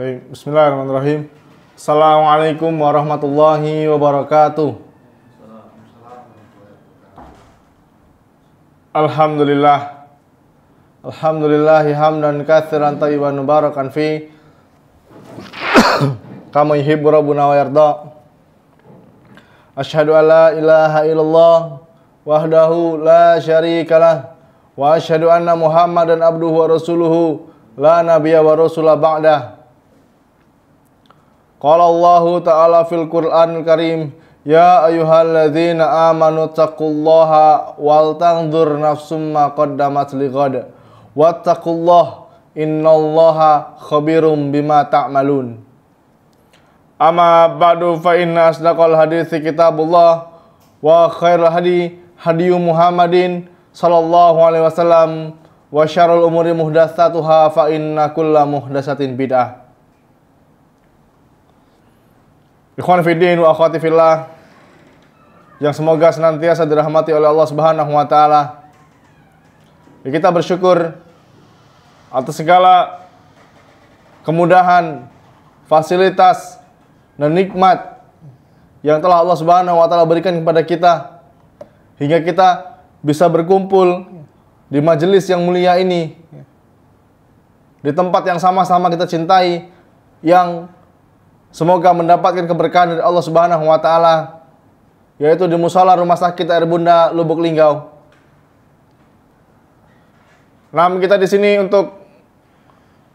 Baik, bismillahirrahmanirrahim. Assalamualaikum warahmatullahi wabarakatuh. Alhamdulillah. Alhamdulillah hamdan katsiran tayyiban mubarakan fi. Kama yuhibbu rabbuna wa yarda. Asyhadu alla ilaha illallah wahdahu la syarikalah wa asyhadu anna Muhammadan abduhu wa rasuluhu la nabiyya wa rasula ba'dah. Qala Allah Ta'ala fil Qur'an Karim Ya ayyuhalladzina amanu taqullaha wal tanzur nafsum ma qaddamat lighad wattaqullaha innallaha khabirum bima ta'malun Amma ba'du fa inna asdaqal hadithi kitabullah wa khairul hadi hadiyu Muhammadin sallallahu alaihi wasallam wa syarrul umuri muhdatsatuha fa inna kulla muhdatsatin bid'ah Ikhwan Fiddin wa akhwati fillah yang semoga senantiasa dirahmati oleh Allah Subhanahu wa taala. Ya, kita bersyukur atas segala kemudahan, fasilitas dan nikmat yang telah Allah Subhanahu wa taala berikan kepada kita hingga kita bisa berkumpul di majelis yang mulia ini di tempat yang sama-sama kita cintai yang Semoga mendapatkan keberkahan dari Allah Subhanahu wa taala yaitu di musala rumah sakit Air Bunda Lubuk Linggau. Nam kita di sini untuk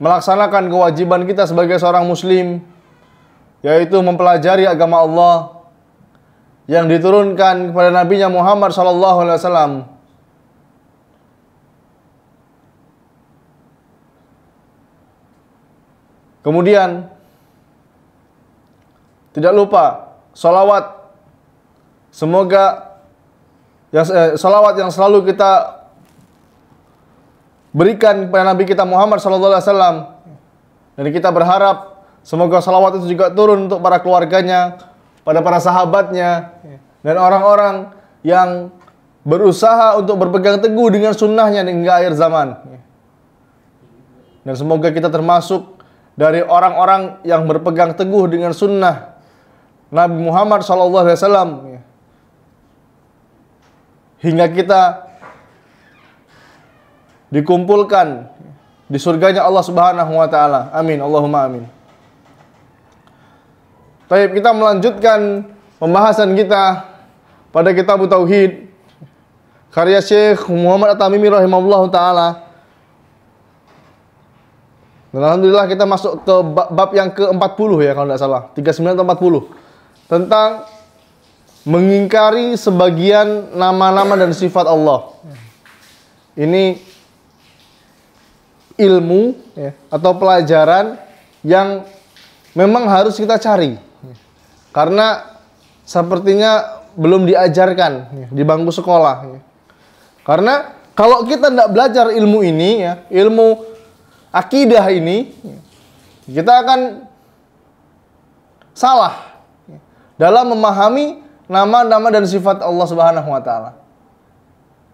melaksanakan kewajiban kita sebagai seorang muslim yaitu mempelajari agama Allah yang diturunkan kepada Nabi Muhammad sallallahu alaihi wasallam. Kemudian tidak lupa solawat. Semoga yang eh, solawat yang selalu kita berikan kepada Nabi kita Muhammad Sallallahu Alaihi Wasallam. Dan kita berharap semoga salawat itu juga turun untuk para keluarganya, pada para sahabatnya, dan orang-orang yang berusaha untuk berpegang teguh dengan sunnahnya hingga akhir zaman. Dan semoga kita termasuk dari orang-orang yang berpegang teguh dengan sunnah Nabi Muhammad SAW hingga kita dikumpulkan di surganya Allah Subhanahu wa taala. Amin. Allahumma amin. Baik, kita melanjutkan pembahasan kita pada kitab tauhid karya Syekh Muhammad At-Tamimi rahimahullahu taala. Dan alhamdulillah kita masuk ke bab yang ke-40 ya kalau tidak salah, 39 atau 40 tentang mengingkari sebagian nama-nama dan sifat Allah. Ini ilmu ya. atau pelajaran yang memang harus kita cari. Karena sepertinya belum diajarkan ya. di bangku sekolah. Ya. Karena kalau kita tidak belajar ilmu ini ya, ilmu akidah ini, kita akan salah dalam memahami nama-nama dan sifat Allah Subhanahu wa taala.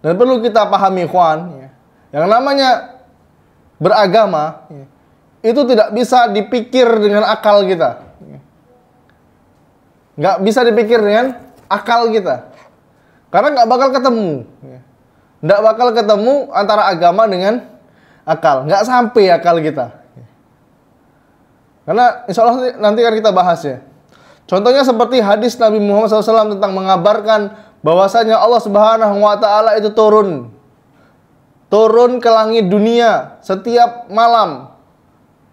Dan perlu kita pahami ikhwan, ya, yang namanya beragama ya, itu tidak bisa dipikir dengan akal kita. Ya. Nggak bisa dipikir dengan akal kita. Karena nggak bakal ketemu. Nggak bakal ketemu antara agama dengan akal. Nggak sampai akal kita. Karena insya Allah nanti akan kita bahas ya Contohnya seperti hadis Nabi Muhammad SAW tentang mengabarkan bahwasanya Allah Subhanahu wa taala itu turun turun ke langit dunia setiap malam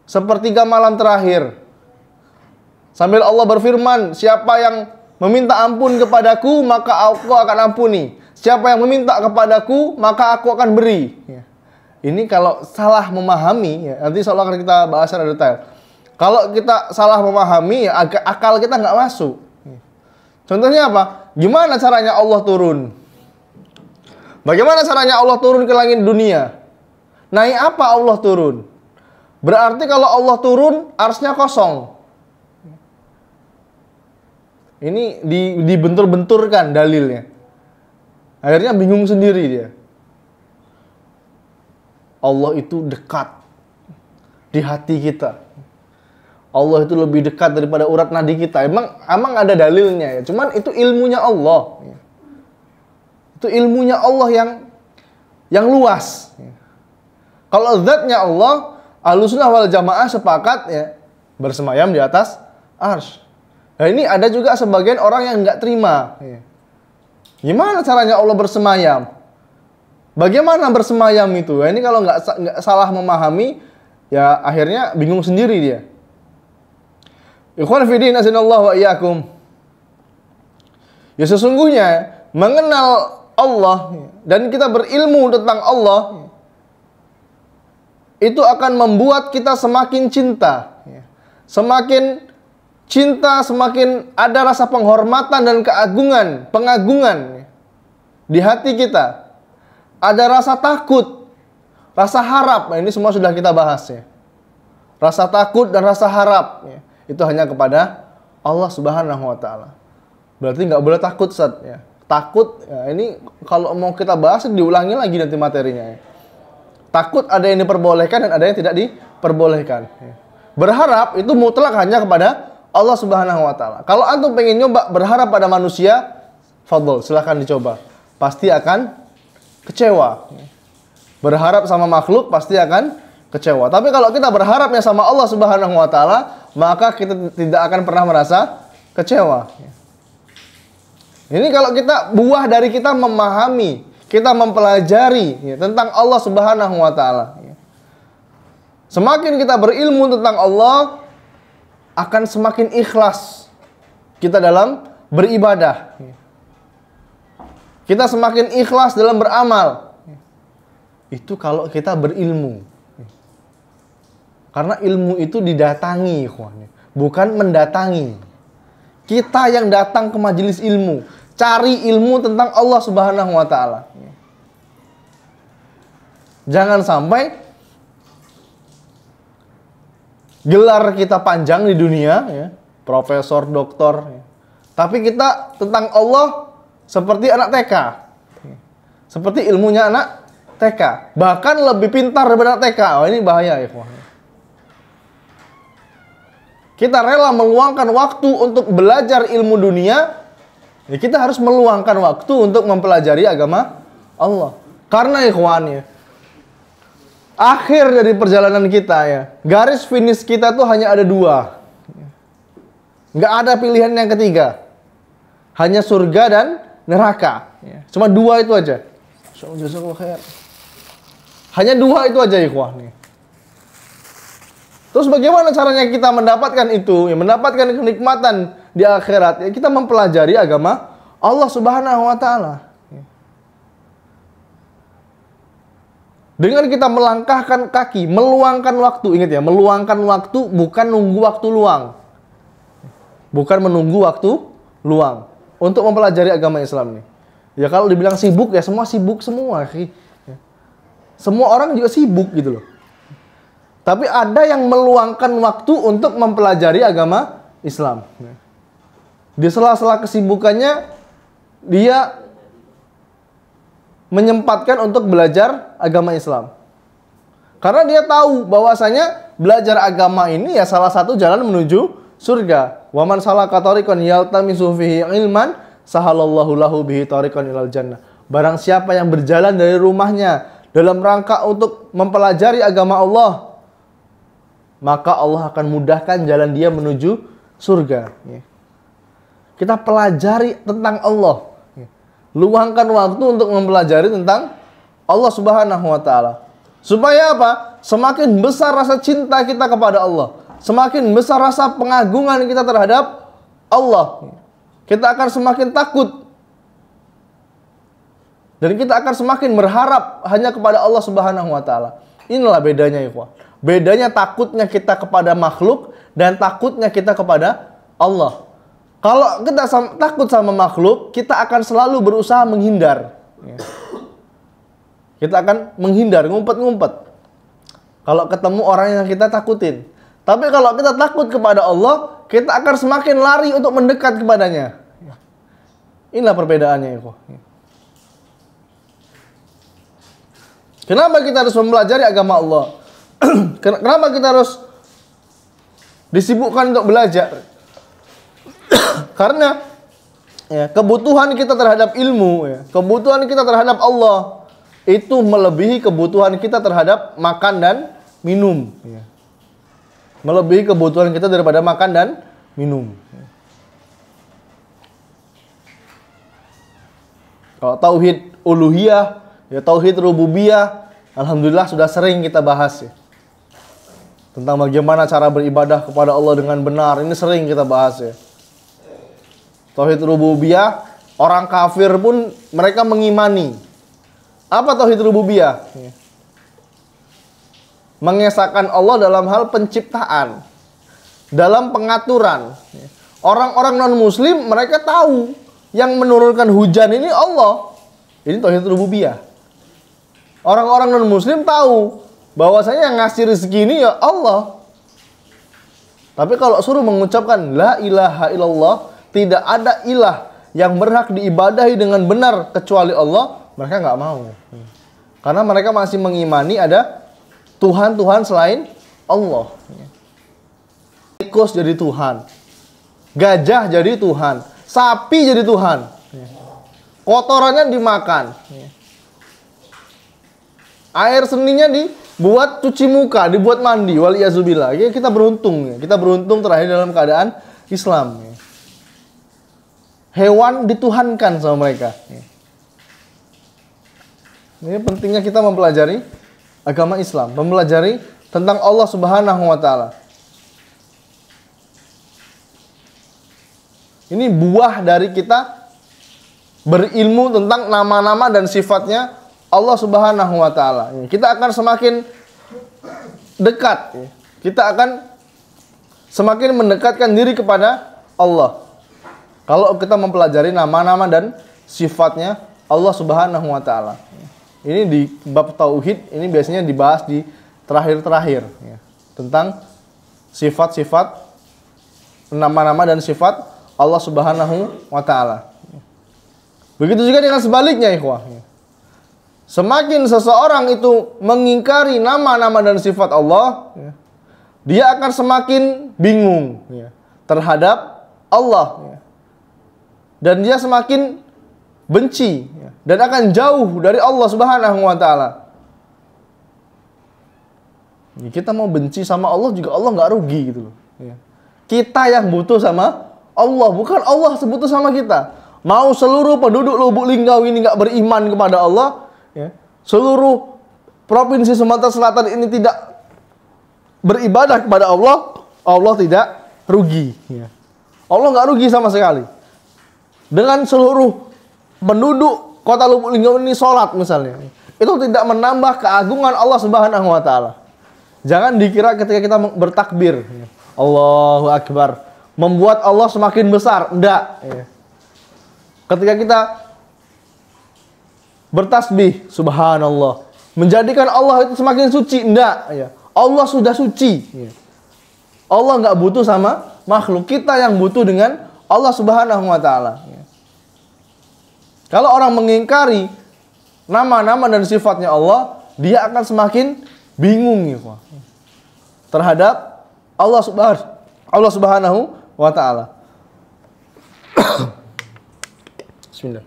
sepertiga malam terakhir. Sambil Allah berfirman, siapa yang meminta ampun kepadaku, maka aku akan ampuni. Siapa yang meminta kepadaku, maka aku akan beri. Ya. Ini kalau salah memahami, ya, nanti seolah akan kita bahas secara detail. Kalau kita salah memahami, ya akal kita nggak masuk. Contohnya apa? Gimana caranya Allah turun? Bagaimana caranya Allah turun ke langit dunia? Naik apa Allah turun? Berarti kalau Allah turun, arsnya kosong. Ini di, dibentur-benturkan dalilnya. Akhirnya bingung sendiri dia. Allah itu dekat di hati kita. Allah itu lebih dekat daripada urat nadi kita. Emang emang ada dalilnya ya. Cuman itu ilmunya Allah. Itu ilmunya Allah yang yang luas. Kalau zatnya Allah, alusunah wal jamaah sepakat ya bersemayam di atas arsh. Nah ini ada juga sebagian orang yang nggak terima. Gimana caranya Allah bersemayam? Bagaimana bersemayam itu? Nah, ini kalau nggak salah memahami, ya akhirnya bingung sendiri dia. Ikhwan fidin azinallahu wa iyyakum. Ya sesungguhnya mengenal Allah dan kita berilmu tentang Allah itu akan membuat kita semakin cinta. Semakin cinta, semakin ada rasa penghormatan dan keagungan, pengagungan di hati kita. Ada rasa takut, rasa harap. Nah, ini semua sudah kita bahas ya. Rasa takut dan rasa harap ya itu hanya kepada Allah Subhanahu wa taala. Berarti nggak boleh takut saat ya. Takut ya ini kalau mau kita bahas diulangi lagi nanti materinya ya. Takut ada yang diperbolehkan dan ada yang tidak diperbolehkan. Ya. Berharap itu mutlak hanya kepada Allah Subhanahu wa taala. Kalau antum pengen nyoba berharap pada manusia, fadl, silahkan dicoba. Pasti akan kecewa. Ya. Berharap sama makhluk pasti akan kecewa. Tapi kalau kita berharapnya sama Allah Subhanahu wa taala, maka kita tidak akan pernah merasa kecewa. Ini kalau kita buah dari kita memahami, kita mempelajari ya, tentang Allah Subhanahu wa taala. Semakin kita berilmu tentang Allah, akan semakin ikhlas kita dalam beribadah. Kita semakin ikhlas dalam beramal. Itu kalau kita berilmu. Karena ilmu itu didatangi, ikhwan. Bukan mendatangi. Kita yang datang ke majelis ilmu, cari ilmu tentang Allah Subhanahu wa taala. Jangan sampai gelar kita panjang di dunia ya, profesor, doktor. Ya. Tapi kita tentang Allah seperti anak TK. Seperti ilmunya anak TK. Bahkan lebih pintar daripada anak TK. Oh, ini bahaya, ikhwan kita rela meluangkan waktu untuk belajar ilmu dunia, ya kita harus meluangkan waktu untuk mempelajari agama Allah. Karena ikhwan ya, akhir dari perjalanan kita ya, garis finish kita tuh hanya ada dua. Nggak ada pilihan yang ketiga. Hanya surga dan neraka. Ya, cuma dua itu aja. Hanya dua itu aja ikhwan nih. Ya. Terus bagaimana caranya kita mendapatkan itu? Ya, mendapatkan kenikmatan di akhirat. Ya, kita mempelajari agama Allah Subhanahu wa taala. Ya. Dengan kita melangkahkan kaki, meluangkan waktu, ingat ya, meluangkan waktu bukan nunggu waktu luang. Bukan menunggu waktu luang untuk mempelajari agama Islam nih. Ya kalau dibilang sibuk ya semua sibuk semua. Ya. Semua orang juga sibuk gitu loh. Tapi ada yang meluangkan waktu untuk mempelajari agama Islam. Di sela-sela kesibukannya dia menyempatkan untuk belajar agama Islam. Karena dia tahu bahwasanya belajar agama ini ya salah satu jalan menuju surga. Waman salah katorikon yaltamisu fihi ilman sahalallahu lahu bihi tarikon ilal jannah. Barang siapa yang berjalan dari rumahnya dalam rangka untuk mempelajari agama Allah, maka Allah akan mudahkan jalan dia menuju surga. Ya. Kita pelajari tentang Allah. Ya. Luangkan waktu untuk mempelajari tentang Allah Subhanahu wa taala. Supaya apa? Semakin besar rasa cinta kita kepada Allah, semakin besar rasa pengagungan kita terhadap Allah. Kita akan semakin takut dan kita akan semakin berharap hanya kepada Allah Subhanahu wa taala. Inilah bedanya, ikhwan. Ya Bedanya takutnya kita kepada makhluk dan takutnya kita kepada Allah. Kalau kita sama, takut sama makhluk, kita akan selalu berusaha menghindar. Kita akan menghindar, ngumpet-ngumpet. Kalau ketemu orang yang kita takutin. Tapi kalau kita takut kepada Allah, kita akan semakin lari untuk mendekat kepadanya. Inilah perbedaannya, Eko. Kenapa kita harus mempelajari agama Allah? Kenapa kita harus disibukkan untuk belajar? Karena ya, kebutuhan kita terhadap ilmu, ya, kebutuhan kita terhadap Allah itu melebihi kebutuhan kita terhadap makan dan minum. Ya. Melebihi kebutuhan kita daripada makan dan minum. Ya. Kalau tauhid uluhiyah, ya tauhid rububiyah, alhamdulillah sudah sering kita bahas ya tentang bagaimana cara beribadah kepada Allah dengan benar. Ini sering kita bahas ya. Tauhid rububiyah, orang kafir pun mereka mengimani. Apa tauhid rububiyah? Mengesahkan Allah dalam hal penciptaan, dalam pengaturan. Orang-orang non-muslim mereka tahu yang menurunkan hujan ini Allah. Ini tauhid rububiyah. Orang-orang non-muslim tahu bahwasanya yang ngasih rezeki ini ya Allah. Tapi kalau suruh mengucapkan la ilaha illallah, tidak ada ilah yang berhak diibadahi dengan benar kecuali Allah, mereka nggak mau. Karena mereka masih mengimani ada Tuhan-Tuhan selain Allah. Tikus jadi Tuhan. Gajah jadi Tuhan. Sapi jadi Tuhan. Kotorannya dimakan. Air seninya di buat cuci muka, dibuat mandi waliyazubillah. Ya, kita beruntung ya. Kita beruntung terakhir dalam keadaan Islam. Ya. Hewan dituhankan sama mereka. Ya. Ini pentingnya kita mempelajari agama Islam, mempelajari tentang Allah Subhanahu wa taala. Ini buah dari kita berilmu tentang nama-nama dan sifatnya Allah Subhanahu wa taala. Kita akan semakin dekat. Kita akan semakin mendekatkan diri kepada Allah. Kalau kita mempelajari nama-nama dan sifatnya Allah Subhanahu wa taala. Ini di bab tauhid ini biasanya dibahas di terakhir-terakhir ya. Tentang sifat-sifat nama-nama dan sifat Allah Subhanahu wa taala. Begitu juga dengan sebaliknya ikhwah. Ya. Semakin seseorang itu mengingkari nama-nama dan sifat Allah, ya. dia akan semakin bingung ya. terhadap Allah. Ya. Dan dia semakin benci ya. dan akan jauh dari Allah Subhanahu wa taala. Ya, kita mau benci sama Allah juga Allah nggak rugi gitu loh. Ya. Kita yang butuh sama Allah, bukan Allah sebutuh sama kita. Mau seluruh penduduk Lubuk Linggau ini nggak beriman kepada Allah, ya. seluruh provinsi Sumatera Selatan ini tidak beribadah kepada Allah, Allah tidak rugi. Ya. Allah nggak rugi sama sekali. Dengan seluruh penduduk kota Lubuk Linggau ini sholat misalnya, itu tidak menambah keagungan Allah Subhanahu Wa Taala. Jangan dikira ketika kita bertakbir, ya. Allahu Akbar, membuat Allah semakin besar. Enggak. Ya. Ketika kita bertasbih subhanallah menjadikan Allah itu semakin suci enggak ya Allah sudah suci iya. Allah nggak butuh sama makhluk kita yang butuh dengan Allah subhanahu wa taala iya. kalau orang mengingkari nama-nama dan sifatnya Allah dia akan semakin bingung ya terhadap Allah subhanahu Allah subhanahu wa taala Bismillah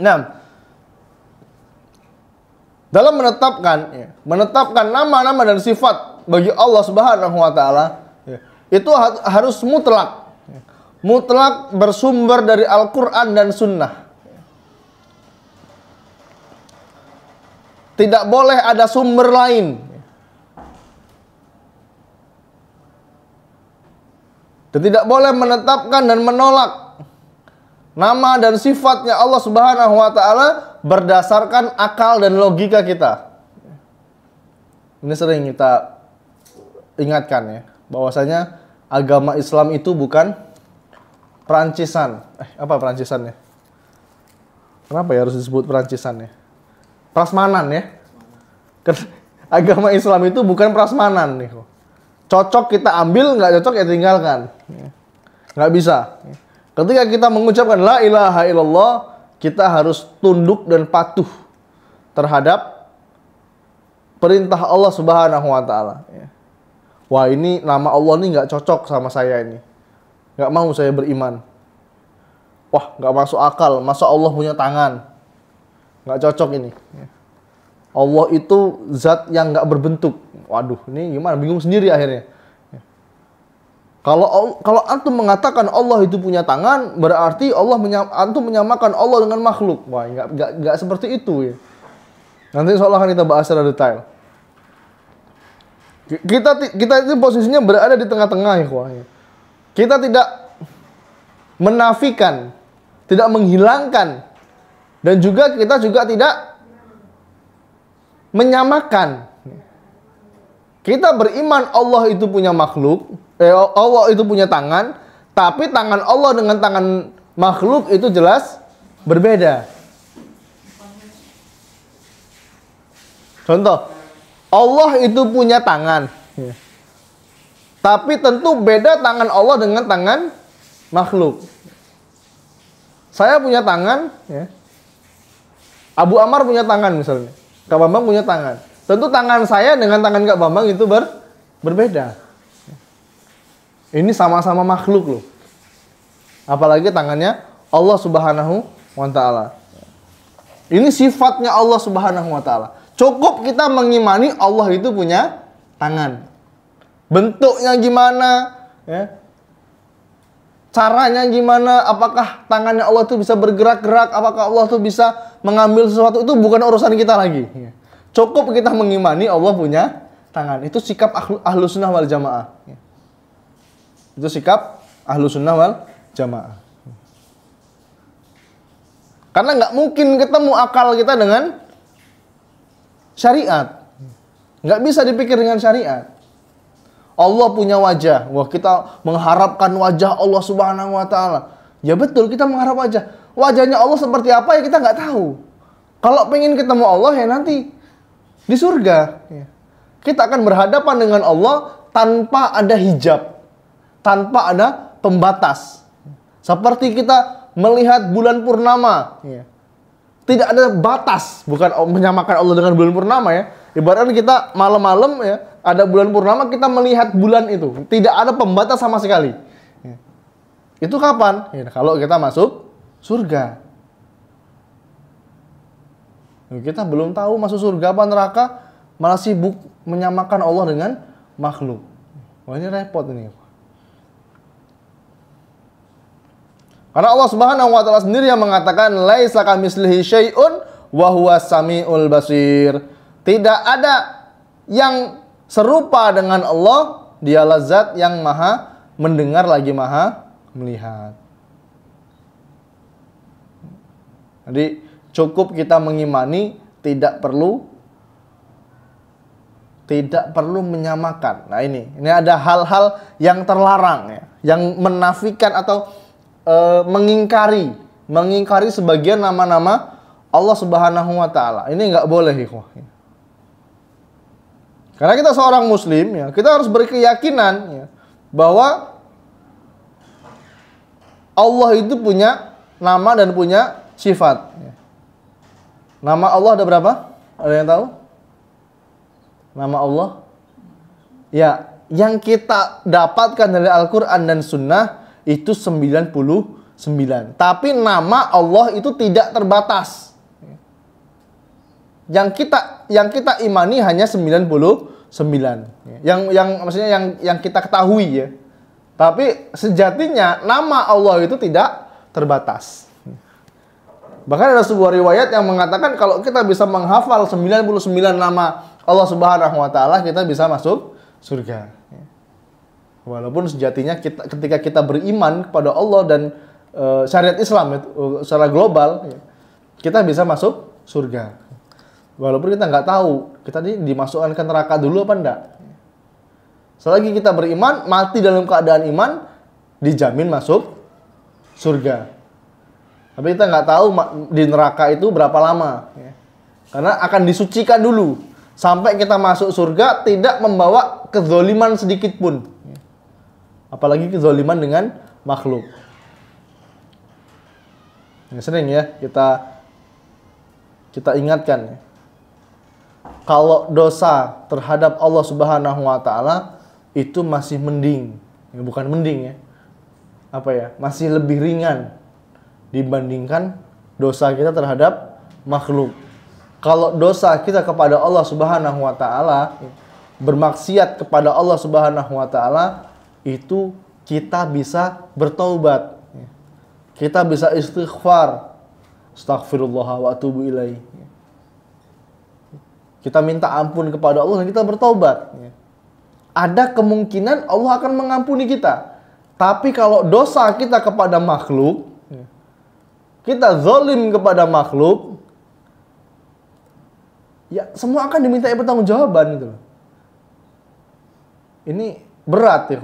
Nah, dalam menetapkan ya, menetapkan nama-nama dan sifat bagi Allah Subhanahu wa taala ya, itu harus mutlak. Mutlak bersumber dari Al-Qur'an dan Sunnah. Tidak boleh ada sumber lain. Dan tidak boleh menetapkan dan menolak nama dan sifatnya Allah Subhanahu wa taala berdasarkan akal dan logika kita. Ini sering kita ingatkan ya, bahwasanya agama Islam itu bukan perancisan. Eh, apa perancisannya? Kenapa ya harus disebut perancisan ya? Prasmanan ya. Agama Islam itu bukan prasmanan nih. Cocok kita ambil, nggak cocok ya tinggalkan. Nggak bisa. Ketika kita mengucapkan la ilaha illallah, kita harus tunduk dan patuh terhadap perintah Allah Subhanahu wa taala ya. Wah, ini nama Allah ini nggak cocok sama saya ini. Nggak mau saya beriman. Wah, nggak masuk akal. Masa Allah punya tangan? Nggak cocok ini. Ya. Allah itu zat yang nggak berbentuk. Waduh, ini gimana? Bingung sendiri akhirnya. Kalau kalau antum mengatakan Allah itu punya tangan, berarti Allah menyam, antum menyamakan Allah dengan makhluk. Wah, nggak nggak nggak seperti itu ya. Nanti soalnya akan kita bahas secara detail. Kita kita itu posisinya berada di tengah-tengah ya, ya. Kita tidak menafikan, tidak menghilangkan dan juga kita juga tidak menyamakan. Kita beriman Allah itu punya makhluk, eh, Allah itu punya tangan, tapi tangan Allah dengan tangan makhluk itu jelas berbeda. Contoh, Allah itu punya tangan. Tapi tentu beda tangan Allah dengan tangan makhluk. Saya punya tangan, ya. Abu Amar punya tangan misalnya. Kak Bambang punya tangan. Tentu tangan saya dengan tangan Kak Bambang itu ber berbeda. Ini sama-sama makhluk loh. Apalagi tangannya Allah Subhanahu wa taala. Ini sifatnya Allah Subhanahu wa taala. Cukup kita mengimani Allah itu punya tangan. Bentuknya gimana? Ya. Caranya gimana? Apakah tangannya Allah itu bisa bergerak-gerak? Apakah Allah itu bisa mengambil sesuatu? Itu bukan urusan kita lagi. Cukup kita mengimani Allah punya tangan. Itu sikap ahlu, ahlu sunnah wal jamaah. Ya. Itu sikap ahlu sunnah wal jamaah. Karena nggak mungkin ketemu akal kita dengan syariat. Nggak bisa dipikir dengan syariat. Allah punya wajah. Wah kita mengharapkan wajah Allah subhanahu wa ta'ala. Ya betul kita mengharap wajah. Wajahnya Allah seperti apa ya kita nggak tahu. Kalau pengen ketemu Allah ya nanti di surga. Iya. Kita akan berhadapan dengan Allah tanpa ada hijab tanpa ada pembatas. Seperti kita melihat bulan purnama. Iya. Tidak ada batas, bukan menyamakan Allah dengan bulan purnama ya. Ibaratnya kita malam-malam ya, ada bulan purnama kita melihat bulan itu. Tidak ada pembatas sama sekali. Iya. Itu kapan? Ya, kalau kita masuk surga. Ya, kita belum tahu masuk surga apa neraka, malah sibuk menyamakan Allah dengan makhluk. Wah ini repot ini. Karena Allah Subhanahu wa taala sendiri yang mengatakan laisa kamislihi syai'un wa huwa samiul basir. Tidak ada yang serupa dengan Allah, dialah zat yang maha mendengar lagi maha melihat. Jadi cukup kita mengimani, tidak perlu tidak perlu menyamakan. Nah ini, ini ada hal-hal yang terlarang ya, yang menafikan atau uh, mengingkari mengingkari sebagian nama-nama Allah Subhanahu wa taala. Ini nggak boleh, ikhwah. Karena kita seorang muslim ya, kita harus berkeyakinan ya, bahwa Allah itu punya nama dan punya sifat. Ya. Nama Allah ada berapa? Ada yang tahu? Nama Allah? Ya, yang kita dapatkan dari Al-Quran dan Sunnah itu 99. Tapi nama Allah itu tidak terbatas. Yang kita yang kita imani hanya 99. Yang yang maksudnya yang yang kita ketahui ya. Tapi sejatinya nama Allah itu tidak terbatas. Bahkan ada sebuah riwayat yang mengatakan kalau kita bisa menghafal 99 nama Allah Subhanahu wa taala, kita bisa masuk surga. Walaupun sejatinya kita, ketika kita beriman kepada Allah dan e, syariat Islam itu, eh, secara global, ya, kita bisa masuk surga. Walaupun kita nggak tahu, kita ini dimasukkan ke neraka dulu apa enggak. Selagi kita beriman, mati dalam keadaan iman, dijamin masuk surga. Tapi kita nggak tahu di neraka itu berapa lama. Ya. Karena akan disucikan dulu. Sampai kita masuk surga tidak membawa kezoliman sedikit pun apalagi kezaliman dengan makhluk. Ini sering ya kita kita ingatkan. Kalau dosa terhadap Allah Subhanahu wa taala itu masih mending, ya, bukan mending ya. Apa ya? Masih lebih ringan dibandingkan dosa kita terhadap makhluk. Kalau dosa kita kepada Allah Subhanahu wa taala bermaksiat kepada Allah Subhanahu wa taala itu kita bisa bertaubat. Kita bisa istighfar. Astaghfirullah wa atubu ilaih. Kita minta ampun kepada Allah dan kita bertaubat. Ada kemungkinan Allah akan mengampuni kita. Tapi kalau dosa kita kepada makhluk, kita zolim kepada makhluk, ya semua akan diminta pertanggungjawaban gitu. Ini berat ya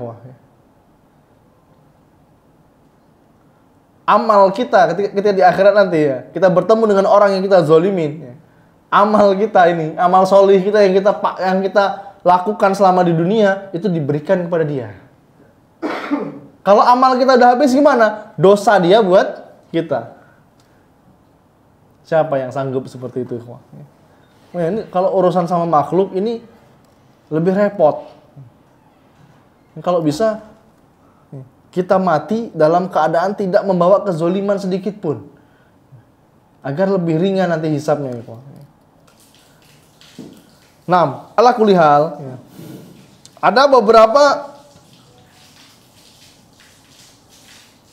amal kita ketika, ketika di akhirat nanti ya kita bertemu dengan orang yang kita zolimin ya. amal kita ini amal solih kita yang kita pak yang kita lakukan selama di dunia itu diberikan kepada dia kalau amal kita udah habis gimana dosa dia buat kita siapa yang sanggup seperti itu ya. ini kalau urusan sama makhluk ini lebih repot kalau bisa kita mati dalam keadaan tidak membawa kezoliman sedikit pun. Agar lebih ringan nanti hisapnya. Nah, ala kulihal. Ya. Ada beberapa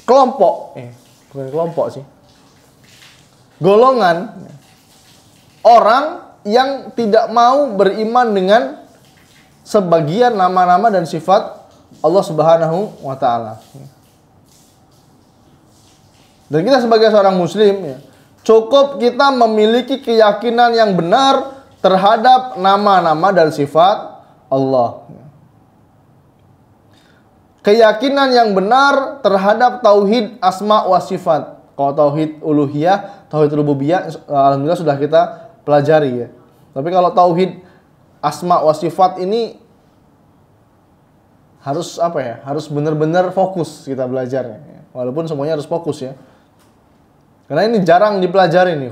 kelompok. Eh, bukan kelompok sih. Golongan. Ya. Orang yang tidak mau beriman dengan sebagian nama-nama dan sifat Allah Subhanahu wa taala. Dan kita sebagai seorang muslim ya, cukup kita memiliki keyakinan yang benar terhadap nama-nama dan sifat Allah. Keyakinan yang benar terhadap tauhid asma wa sifat. Kalau tauhid uluhiyah, tauhid rububiyah alhamdulillah sudah kita pelajari ya. Tapi kalau tauhid asma wa sifat ini harus apa ya harus benar-benar fokus kita belajar walaupun semuanya harus fokus ya karena ini jarang dipelajari nih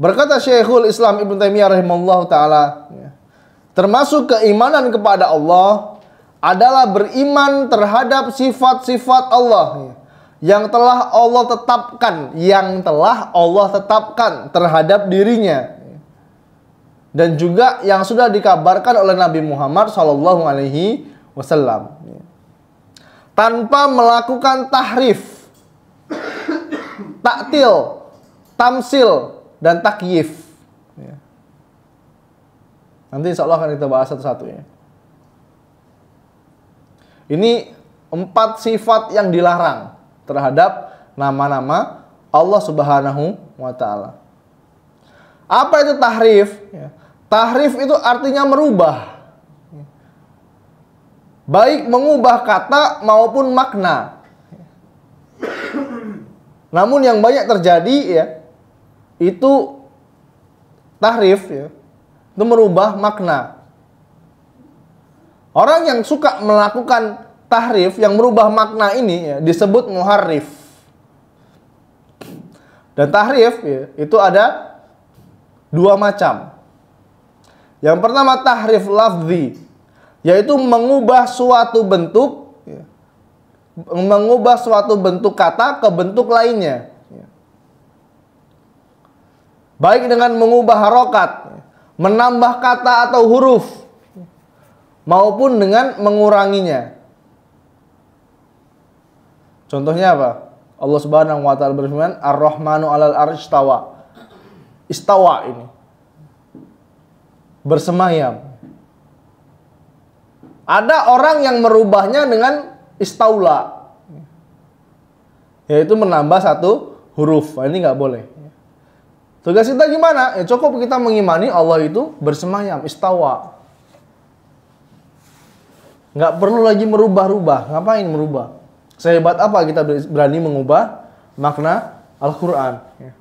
berkata Syekhul Islam ibnu Taimiyah rahimahullah taala ya, termasuk keimanan kepada Allah adalah beriman terhadap sifat-sifat Allah ya, yang telah Allah tetapkan yang telah Allah tetapkan terhadap dirinya dan juga yang sudah dikabarkan oleh Nabi Muhammad Shallallahu Alaihi Wasallam tanpa melakukan tahrif, taktil, tamsil dan takyif. Ya. Nanti insya Allah akan kita bahas satu satunya Ini empat sifat yang dilarang terhadap nama-nama Allah Subhanahu wa taala. Apa itu tahrif? Ya. Tahrif itu artinya merubah. Baik mengubah kata maupun makna. Namun yang banyak terjadi ya itu tahrif ya. Itu merubah makna. Orang yang suka melakukan tahrif yang merubah makna ini ya, disebut muharrif. Dan tahrif ya, itu ada dua macam. Yang pertama tahrif lafzi yaitu mengubah suatu bentuk ya. mengubah suatu bentuk kata ke bentuk lainnya. Ya. Baik dengan mengubah harokat, menambah kata atau huruf, maupun dengan menguranginya. Contohnya apa? Allah Subhanahu wa taala berfirman, "Ar-Rahmanu 'alal arsy istawa." Istawa ini bersemayam. Ada orang yang merubahnya dengan istaula. Yaitu menambah satu huruf. Nah, ini nggak boleh. Tugas kita gimana? Ya cukup kita mengimani Allah itu bersemayam, istawa. Nggak perlu lagi merubah-rubah. Ngapain merubah? Sehebat apa kita berani mengubah makna Al-Quran? Ya.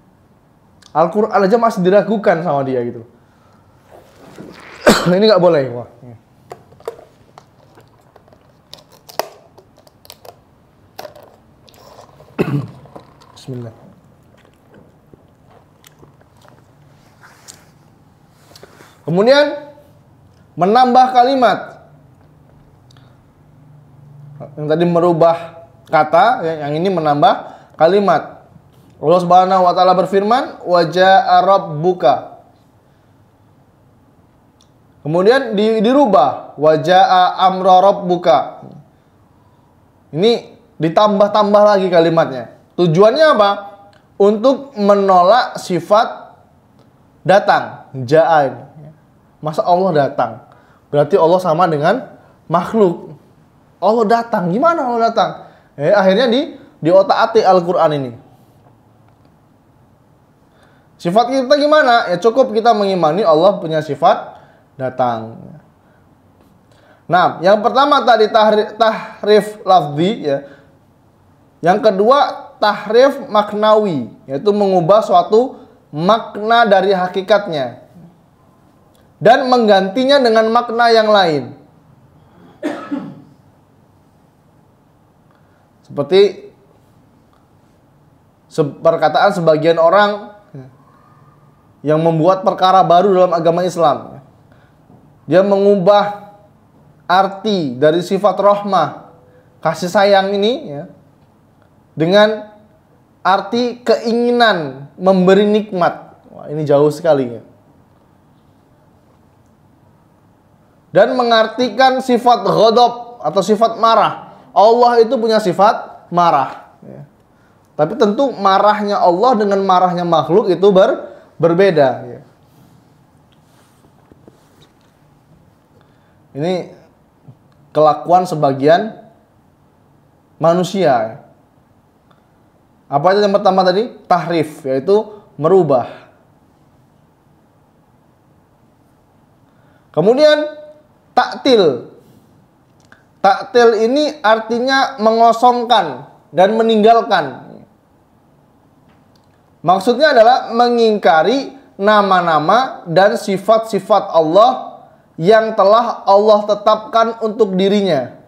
Al-Quran aja masih diragukan sama dia gitu. ini nggak boleh. Wah. Bismillah. Kemudian menambah kalimat yang tadi merubah kata, yang ini menambah kalimat. Allah Subhanahu wa taala berfirman, wajaa rabbuka" Kemudian di, dirubah wajah amrorob buka Ini ditambah-tambah lagi kalimatnya. Tujuannya apa? Untuk menolak sifat datang, jaa Masa Allah datang? Berarti Allah sama dengan makhluk. Allah datang. Gimana Allah datang? Eh, akhirnya di di otak-atik Al-Qur'an ini. Sifat kita gimana? Ya cukup kita mengimani Allah punya sifat datang. Nah, yang pertama tadi tahrif, tahrif lafzi ya. Yang kedua tahrif maknawi, yaitu mengubah suatu makna dari hakikatnya dan menggantinya dengan makna yang lain. Seperti perkataan sebagian orang yang membuat perkara baru dalam agama Islam. Dia mengubah arti dari sifat rohmah kasih sayang ini ya, dengan arti keinginan memberi nikmat. Wah, ini jauh sekali ya. Dan mengartikan sifat ghodob atau sifat marah. Allah itu punya sifat marah. Ya. Tapi tentu marahnya Allah dengan marahnya makhluk itu ber, berbeda. Ya. Ini kelakuan sebagian manusia. Apa itu yang pertama tadi? Tahrif, yaitu merubah. Kemudian taktil. Taktil ini artinya mengosongkan dan meninggalkan. Maksudnya adalah mengingkari nama-nama dan sifat-sifat Allah yang telah Allah tetapkan untuk dirinya,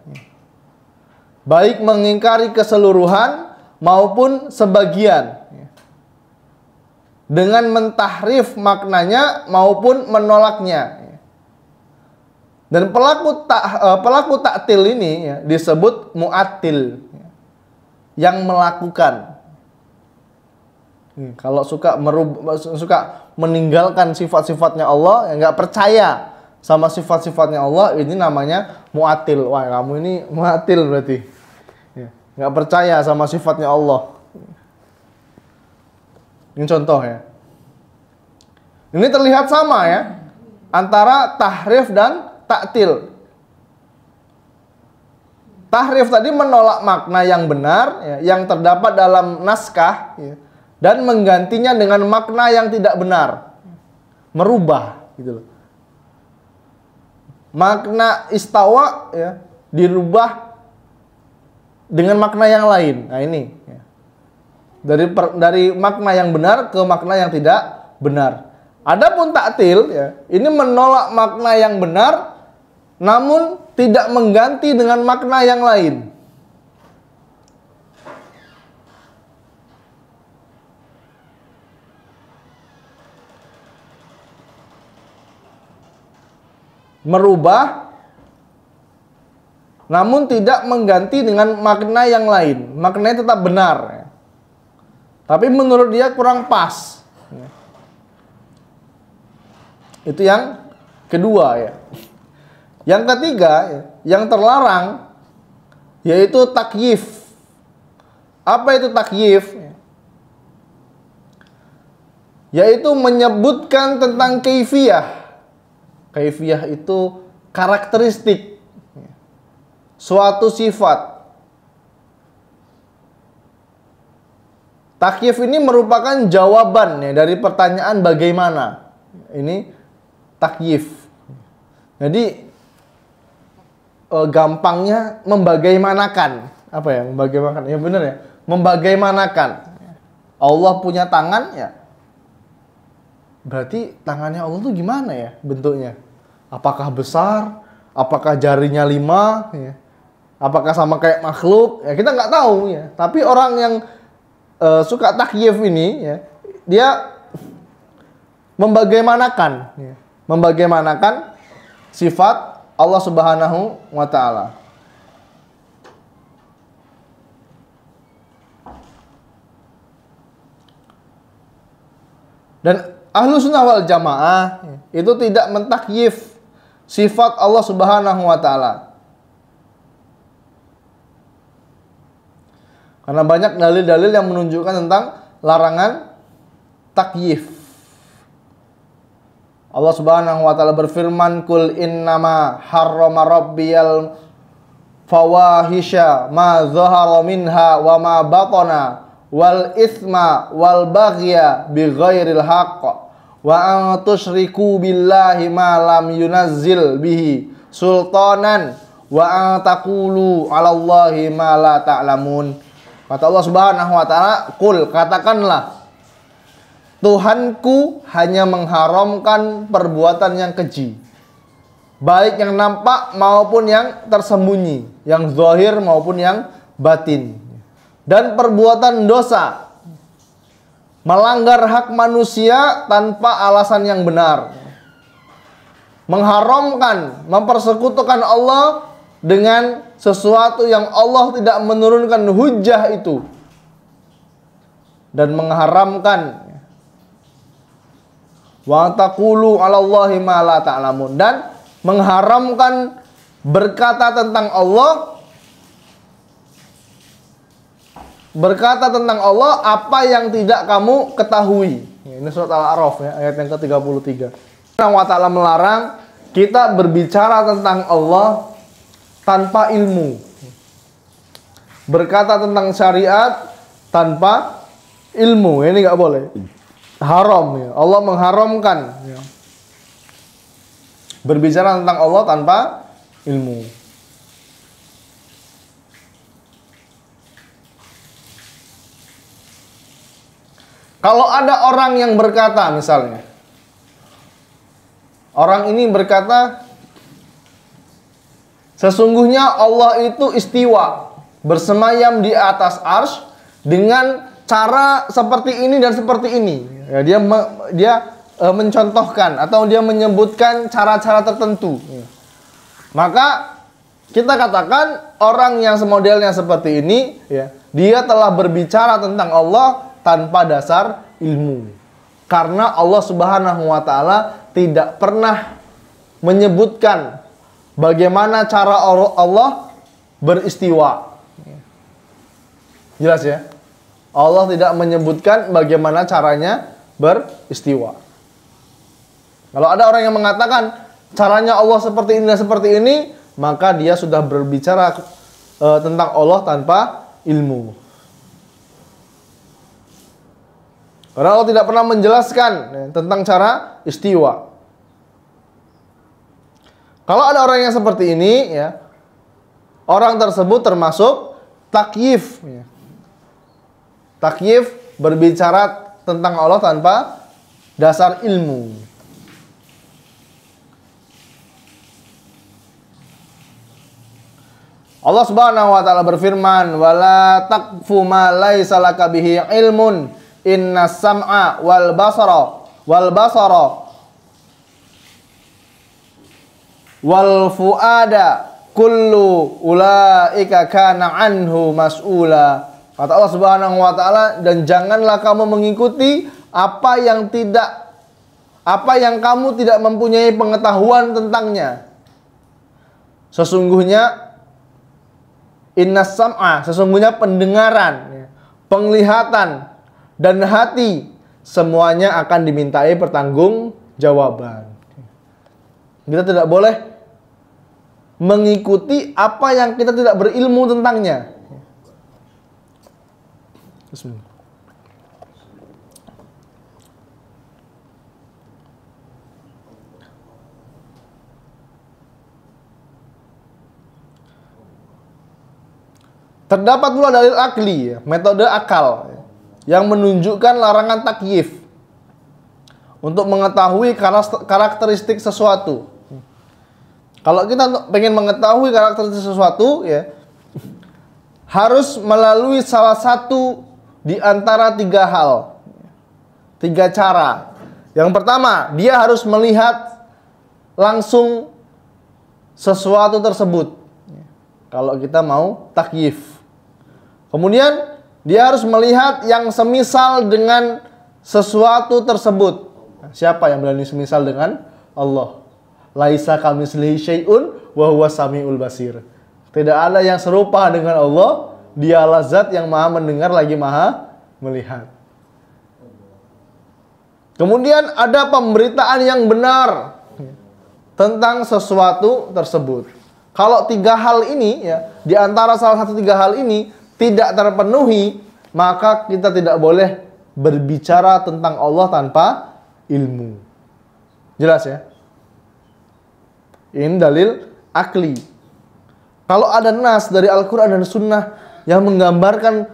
baik mengingkari keseluruhan maupun sebagian, dengan mentahrif maknanya maupun menolaknya. Dan pelaku tak eh, pelaku taktil ini ya, disebut muatil yang melakukan. kalau suka merub, suka meninggalkan sifat-sifatnya Allah, ya, nggak percaya sama sifat-sifatnya Allah ini namanya muatil. Wah, kamu ini muatil berarti. Ya, nggak percaya sama sifatnya Allah. Ini contoh ya. Ini terlihat sama ya antara tahrif dan taktil. Tahrif tadi menolak makna yang benar ya, yang terdapat dalam naskah ya, dan menggantinya dengan makna yang tidak benar. Merubah gitu loh makna istawa ya dirubah dengan makna yang lain. Nah ini ya. dari per, dari makna yang benar ke makna yang tidak benar. Adapun taktil ya ini menolak makna yang benar namun tidak mengganti dengan makna yang lain. merubah namun tidak mengganti dengan makna yang lain. Maknanya tetap benar. Tapi menurut dia kurang pas. Itu yang kedua ya. Yang ketiga, ya, yang terlarang yaitu takyif. Apa itu takyif? Yaitu menyebutkan tentang keifiyah Kaifiah itu karakteristik suatu sifat. Takyif ini merupakan jawaban ya, dari pertanyaan bagaimana. Ini takyif. Jadi e, gampangnya membagaimanakan apa ya membagaimanakan ya benar ya membagaimanakan Allah punya tangan ya Berarti tangannya Allah tuh gimana ya bentuknya? Apakah besar? Apakah jarinya lima? Ya. Apakah sama kayak makhluk? Ya kita nggak tahu ya. Tapi orang yang uh, suka takyif ini ya, dia membagaimanakan, ya. membagaimanakan sifat Allah Subhanahu wa taala. Dan Ahlu sunnah wal jamaah hmm. itu tidak mentakyif sifat Allah Subhanahu wa taala. Karena banyak dalil-dalil yang menunjukkan tentang larangan takyif. Allah Subhanahu wa taala berfirman, "Kul innama harrama rabbiyal fawahisha ma zahara minha wa ma batona wal isma wal baghya bi ghairil haqq wa an tusyriku billahi ma lam yunazzil bihi sultanan wa an taqulu 'ala Allahi ma la ta'lamun. Kata Allah Subhanahu wa taala, "Qul katakanlah Tuhanku hanya mengharamkan perbuatan yang keji baik yang nampak maupun yang tersembunyi, yang zahir maupun yang batin dan perbuatan dosa. Melanggar hak manusia tanpa alasan yang benar. Mengharamkan, mempersekutukan Allah dengan sesuatu yang Allah tidak menurunkan hujah itu. Dan mengharamkan wa taqulu 'alallahi ma la ta'lamun dan mengharamkan berkata tentang Allah berkata tentang Allah apa yang tidak kamu ketahui. Ini surat Al-A'raf ya, ayat yang ke-33. Allah wa taala melarang kita berbicara tentang Allah tanpa ilmu. Berkata tentang syariat tanpa ilmu. Ini nggak boleh. Haram ya. Allah mengharamkan ya. Berbicara tentang Allah tanpa ilmu. Kalau ada orang yang berkata misalnya, orang ini berkata, sesungguhnya Allah itu istiwa, bersemayam di atas ars dengan cara seperti ini dan seperti ini. Ya, dia me, dia e, mencontohkan atau dia menyebutkan cara-cara tertentu. Ya. Maka kita katakan orang yang semodelnya seperti ini, ya, dia telah berbicara tentang Allah tanpa dasar ilmu. Karena Allah Subhanahu wa taala tidak pernah menyebutkan bagaimana cara Allah beristiwa. Jelas ya? Allah tidak menyebutkan bagaimana caranya beristiwa. Kalau ada orang yang mengatakan caranya Allah seperti ini dan seperti ini, maka dia sudah berbicara e, tentang Allah tanpa ilmu. Padahal Allah tidak pernah menjelaskan eh, tentang cara istiwa. Kalau ada orang yang seperti ini, ya, orang tersebut termasuk takyif. Ya. Takyif berbicara tentang Allah tanpa dasar ilmu. Allah Subhanahu wa taala berfirman, "Wala taqfu ma ilmun." Inna sam'a wal basara wal basara wal fuada kullu ulaika kana anhu mas'ula. Kata Allah Subhanahu wa taala dan janganlah kamu mengikuti apa yang tidak apa yang kamu tidak mempunyai pengetahuan tentangnya. Sesungguhnya inna sam'a, sesungguhnya pendengaran, ya, penglihatan, dan hati semuanya akan dimintai pertanggung jawaban. Kita tidak boleh mengikuti apa yang kita tidak berilmu tentangnya. Terdapat pula dalil akli, ya, metode akal. Ya yang menunjukkan larangan takyif untuk mengetahui karakteristik sesuatu. Kalau kita ingin mengetahui karakteristik sesuatu, ya harus melalui salah satu di antara tiga hal, tiga cara. Yang pertama, dia harus melihat langsung sesuatu tersebut. Kalau kita mau takyif, kemudian dia harus melihat yang semisal dengan sesuatu tersebut. Siapa yang berani semisal dengan Allah? Laisa kamislihi syai'un wa samiul basir. Tidak ada yang serupa dengan Allah. Dialah zat yang maha mendengar lagi maha melihat. Kemudian ada pemberitaan yang benar tentang sesuatu tersebut. Kalau tiga hal ini ya, di antara salah satu tiga hal ini tidak terpenuhi, maka kita tidak boleh berbicara tentang Allah tanpa ilmu. Jelas ya? Ini dalil akli. Kalau ada nas dari Al-Quran dan Sunnah yang menggambarkan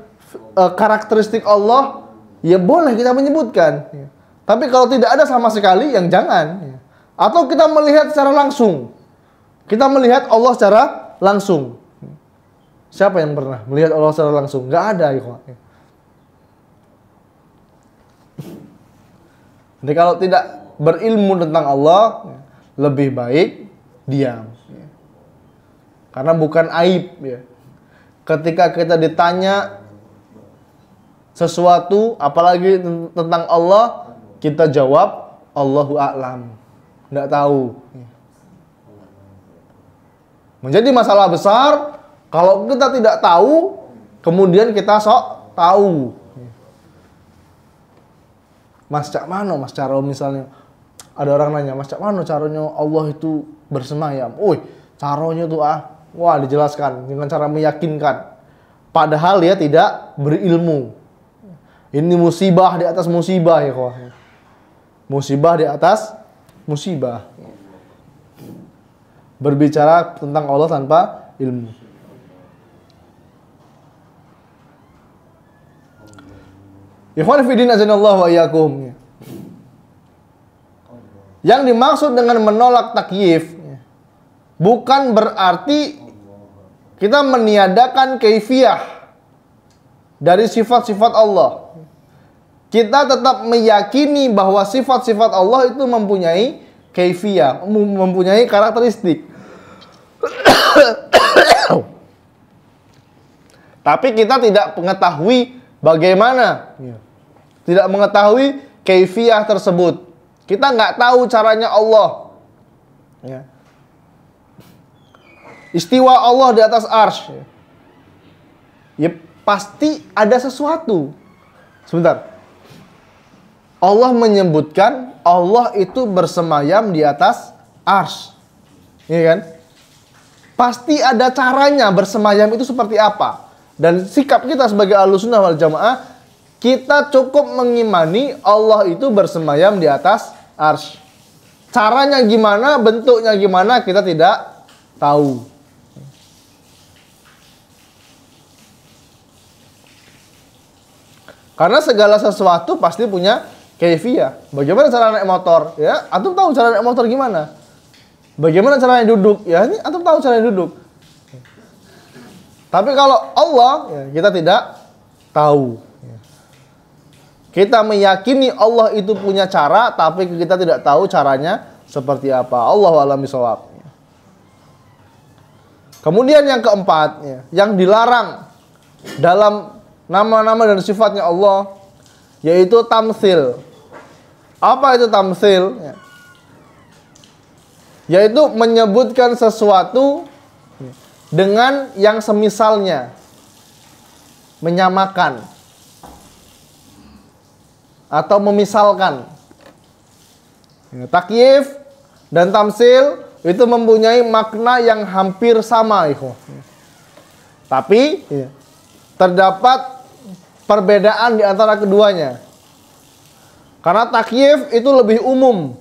uh, karakteristik Allah, ya boleh kita menyebutkan. Ya. Tapi kalau tidak ada sama sekali, yang jangan. Ya. Atau kita melihat secara langsung. Kita melihat Allah secara langsung. Siapa yang pernah melihat Allah secara langsung? Gak ada ya Jadi kalau tidak berilmu tentang Allah, lebih baik diam. Karena bukan aib ya. Ketika kita ditanya sesuatu, apalagi tentang Allah, kita jawab Allahu a'lam. Tidak tahu. Menjadi masalah besar kalau kita tidak tahu, kemudian kita sok tahu. Mas Cak Mano, Mas Caro misalnya, ada orang nanya, Mas Cak Mano caranya Allah itu bersemayam? Woi, caranya tuh ah, wah dijelaskan dengan cara meyakinkan. Padahal dia tidak berilmu. Ini musibah di atas musibah ya kok. Musibah di atas musibah. Berbicara tentang Allah tanpa ilmu. Ikhwan ya, fiddin azanallahu wa Yang dimaksud dengan menolak takyif bukan berarti kita meniadakan kaifiah dari sifat-sifat Allah. Kita tetap meyakini bahwa sifat-sifat Allah itu mempunyai kaifiah, mempunyai karakteristik. Tapi kita tidak mengetahui bagaimana tidak mengetahui kaifiah tersebut. Kita nggak tahu caranya Allah. Ya. Istiwa Allah di atas arsh. Ya. pasti ada sesuatu. Sebentar. Allah menyebutkan Allah itu bersemayam di atas arsh. Iya kan? Pasti ada caranya bersemayam itu seperti apa. Dan sikap kita sebagai alusunah wal jamaah kita cukup mengimani Allah itu bersemayam di atas arsy. Caranya gimana, bentuknya gimana kita tidak tahu. Karena segala sesuatu pasti punya kefiah. Bagaimana cara naik motor? Ya, antum tahu cara naik motor gimana? Bagaimana caranya duduk? Ya, ini antum tahu caranya duduk. Tapi kalau Allah, ya, kita tidak tahu. Kita meyakini Allah itu punya cara, tapi kita tidak tahu caranya seperti apa. Allah alami sholat. Kemudian yang keempat, ya, yang dilarang dalam nama-nama dan sifatnya Allah, yaitu tamsil. Apa itu tamsil? Ya. Yaitu menyebutkan sesuatu dengan yang semisalnya, menyamakan atau memisalkan. Takyif dan tamsil itu mempunyai makna yang hampir sama, ikhwan. Tapi iya. terdapat perbedaan di antara keduanya. Karena takyif itu lebih umum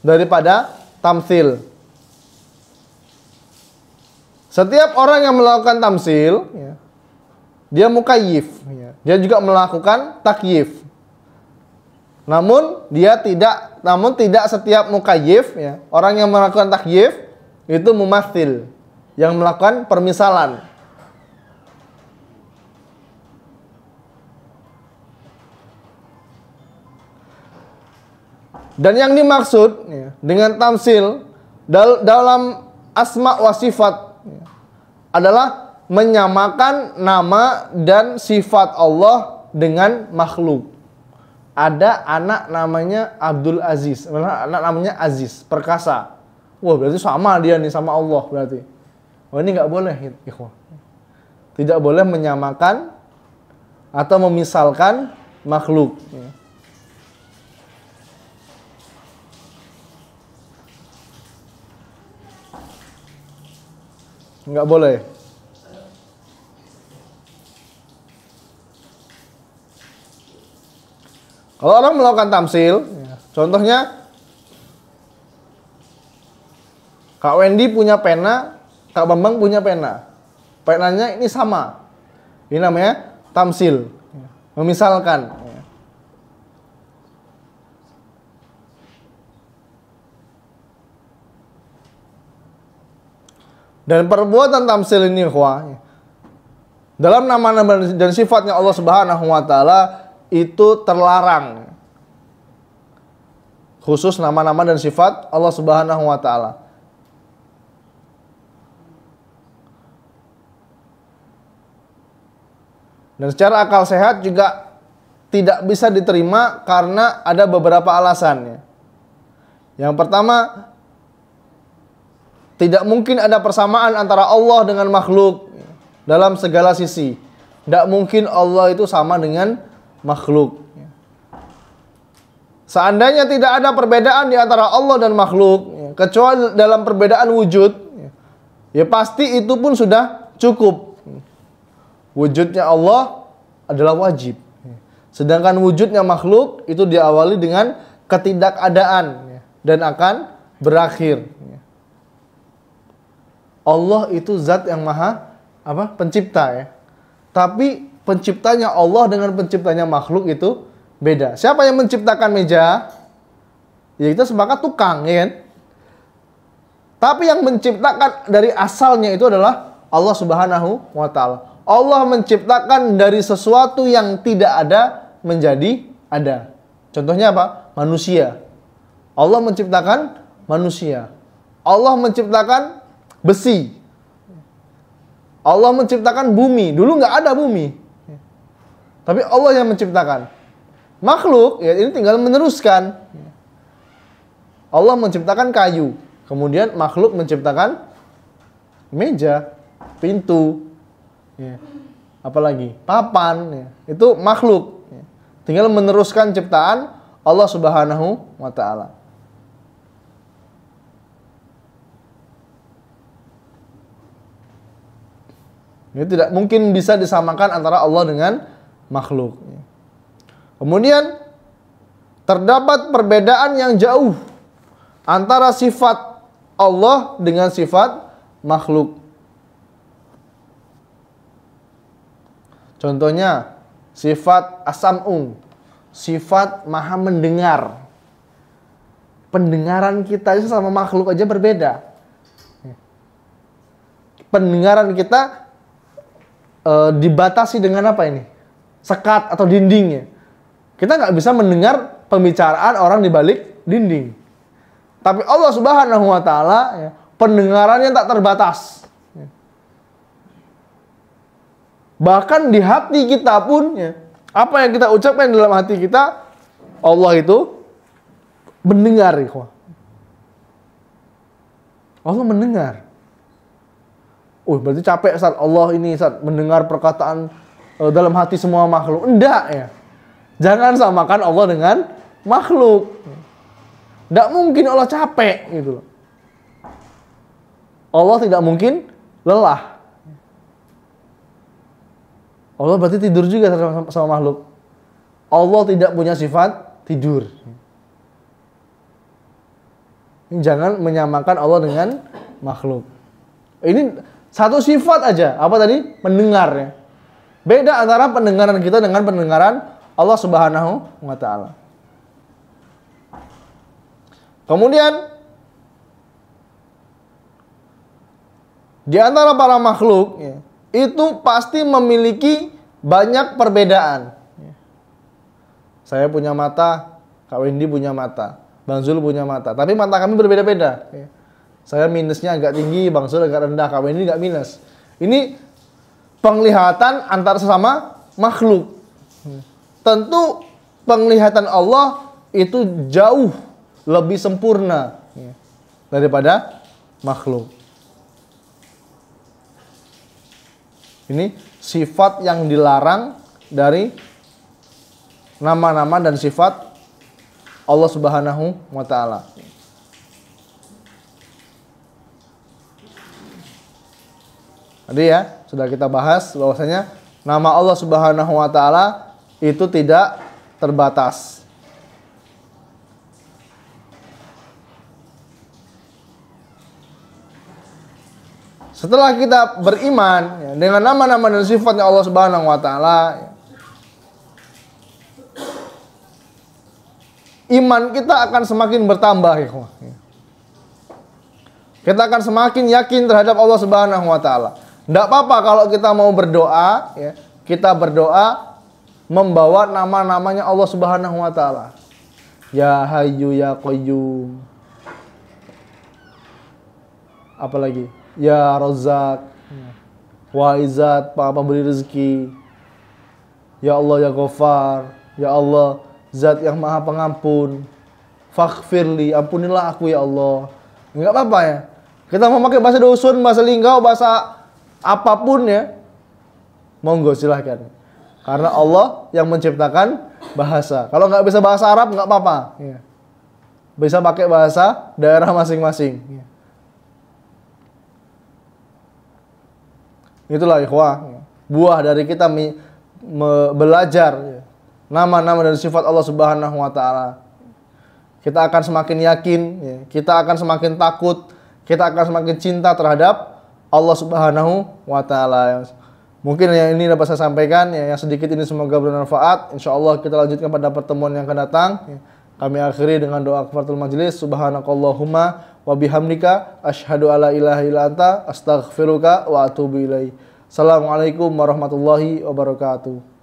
daripada tamsil. Setiap orang yang melakukan tamsil, iya. dia mukayif. Iya. Dia juga melakukan takyif. Namun dia tidak namun tidak setiap mukayif, ya, orang yang melakukan takyif itu mumathil yang melakukan permisalan. Dan yang dimaksud ya, dengan tamsil dal dalam asma wa sifat ya, adalah menyamakan nama dan sifat Allah dengan makhluk ada anak namanya Abdul Aziz, anak namanya Aziz perkasa. Wah berarti sama dia nih sama Allah berarti. Wah oh, ini nggak boleh, ikhwah. Tidak boleh menyamakan atau memisalkan makhluk. Nggak boleh. Kalau orang melakukan tamsil, ya. contohnya Kak Wendy punya pena, Kak Bambang punya pena. Penanya ini sama. Ini namanya tamsil. Ya. Memisalkan. Ya. Dan perbuatan tamsil ini, Hwa, dalam nama-nama dan sifatnya Allah Subhanahu wa taala itu terlarang. Khusus nama-nama dan sifat Allah Subhanahu wa taala. Dan secara akal sehat juga tidak bisa diterima karena ada beberapa alasannya. Yang pertama, tidak mungkin ada persamaan antara Allah dengan makhluk dalam segala sisi. Tidak mungkin Allah itu sama dengan makhluk. Seandainya tidak ada perbedaan di antara Allah dan makhluk, ya, kecuali dalam perbedaan wujud, ya, ya pasti itu pun sudah cukup. Wujudnya Allah adalah wajib. Sedangkan wujudnya makhluk itu diawali dengan ketidakadaan ya, dan akan berakhir. Allah itu zat yang maha apa pencipta ya. Tapi penciptanya Allah dengan penciptanya makhluk itu beda. Siapa yang menciptakan meja? Ya kita sepakat tukang, ya kan? Tapi yang menciptakan dari asalnya itu adalah Allah Subhanahu wa taala. Allah menciptakan dari sesuatu yang tidak ada menjadi ada. Contohnya apa? Manusia. Allah menciptakan manusia. Allah menciptakan besi. Allah menciptakan bumi. Dulu nggak ada bumi. Tapi Allah yang menciptakan. Makhluk ya ini tinggal meneruskan. Allah menciptakan kayu, kemudian makhluk menciptakan meja, pintu, ya. apalagi papan. Ya. Itu makhluk. Ya. Tinggal meneruskan ciptaan Allah Subhanahu wa taala. Ini ya, tidak mungkin bisa disamakan antara Allah dengan makhluk. Kemudian terdapat perbedaan yang jauh antara sifat Allah dengan sifat makhluk. Contohnya sifat asamung, sifat maha mendengar. Pendengaran kita itu sama makhluk aja berbeda. Pendengaran kita e, dibatasi dengan apa ini? sekat atau dindingnya. Kita nggak bisa mendengar pembicaraan orang di balik dinding. Tapi Allah Subhanahu wa taala ya, pendengarannya tak terbatas. Bahkan di hati kita pun ya, apa yang kita ucapkan dalam hati kita Allah itu mendengar Ya. Allah mendengar. Oh, berarti capek saat Allah ini saat mendengar perkataan dalam hati semua makhluk. Enggak ya. Jangan samakan Allah dengan makhluk. tidak mungkin Allah capek gitu loh. Allah tidak mungkin lelah. Allah berarti tidur juga sama, sama makhluk. Allah tidak punya sifat tidur. Jangan menyamakan Allah dengan makhluk. Ini satu sifat aja. Apa tadi? Mendengar ya Beda antara pendengaran kita dengan pendengaran Allah Subhanahu wa taala. Kemudian di antara para makhluk ya, itu pasti memiliki banyak perbedaan. Ya. Saya punya mata, Kak Wendy punya mata, Bang Zul punya mata. Tapi mata kami berbeda-beda. Ya. Saya minusnya agak tinggi, Bang Zul agak rendah, Kak Wendy agak minus. Ini penglihatan antar sesama makhluk. Tentu penglihatan Allah itu jauh lebih sempurna daripada makhluk. Ini sifat yang dilarang dari nama-nama dan sifat Allah Subhanahu wa taala. Ada ya? sudah kita bahas bahwasanya nama Allah Subhanahu wa taala itu tidak terbatas. Setelah kita beriman ya, dengan nama-nama dan sifatnya Allah Subhanahu wa taala, iman kita akan semakin bertambah ya. Kita akan semakin yakin terhadap Allah Subhanahu wa taala. Tidak apa-apa kalau kita mau berdoa, ya, kita berdoa membawa nama-namanya Allah Subhanahu wa taala. Ya Hayyu ya Qayyum. Apalagi? Ya Razak. Waizat, Pak pemberi rezeki. Ya Allah ya Ghafar, ya Allah Zat yang Maha Pengampun. Fakfirli ampunilah aku ya Allah. Enggak apa-apa ya. Kita mau pakai bahasa dusun bahasa linggau, bahasa apapun ya, monggo silahkan. Karena Allah yang menciptakan bahasa. Kalau nggak bisa bahasa Arab nggak apa-apa. Iya. Bisa pakai bahasa daerah masing-masing. Iya. Itulah ikhwah. Iya. Buah dari kita belajar nama-nama dan sifat Allah Subhanahu wa taala. Kita akan semakin yakin, kita akan semakin takut, kita akan semakin cinta terhadap Allah Subhanahu wa taala. Mungkin yang ini dapat saya sampaikan, ya, yang sedikit ini semoga bermanfaat. insyaallah kita lanjutkan pada pertemuan yang akan datang. Ya, kami akhiri dengan doa kafaratul majelis. Subhanakallahumma wa bihamdika asyhadu alla ilaha illa anta astaghfiruka wa atubu ilaihi. Assalamualaikum warahmatullahi wabarakatuh.